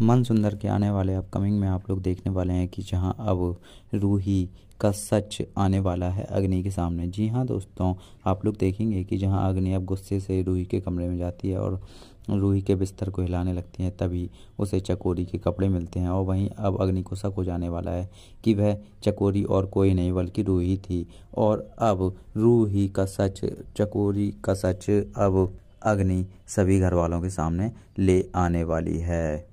मन सुंदर के आने वाले अपकमिंग में आप लोग देखने वाले हैं कि जहां अब रूही का सच आने वाला है अग्नि के सामने जी हाँ दोस्तों आप लोग देखेंगे कि जहाँ अग्नि अब गुस्से से रूही के कमरे में जाती है और रूही के बिस्तर को हिलाने लगती है तभी उसे चकोरी के कपड़े मिलते हैं और वहीं अब अग्नि को शक हो जाने वाला है कि वह चकोरी और कोई नहीं बल्कि रूही थी और अब रूही का सच चकोरी का सच अब अग्नि सभी घर वालों के सामने ले आने वाली है